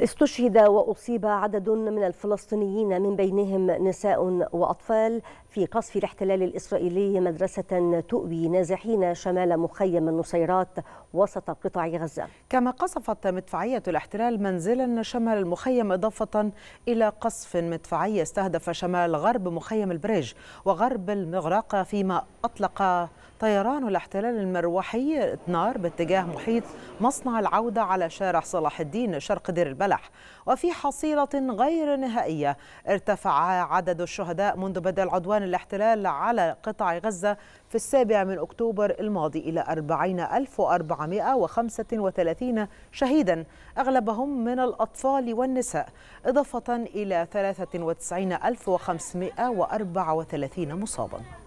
استشهد وأصيب عدد من الفلسطينيين من بينهم نساء وأطفال في قصف الاحتلال الإسرائيلي مدرسة تؤوي نازحين شمال مخيم النصيرات وسط قطاع غزة كما قصفت مدفعية الاحتلال منزلا شمال المخيم إضافة إلى قصف مدفعي استهدف شمال غرب مخيم البريج وغرب المغرقة فيما أطلق طيران الاحتلال المروحي نار باتجاه محيط مصنع العودة على شارع صلاح الدين شرق دير البلد البلح وفي حصيلة غير نهائية ارتفع عدد الشهداء منذ بدء العدوان الاحتلال على قطاع غزة في السابع من أكتوبر الماضي إلى 40435 شهيدا أغلبهم من الأطفال والنساء إضافة إلى 93534 مصابا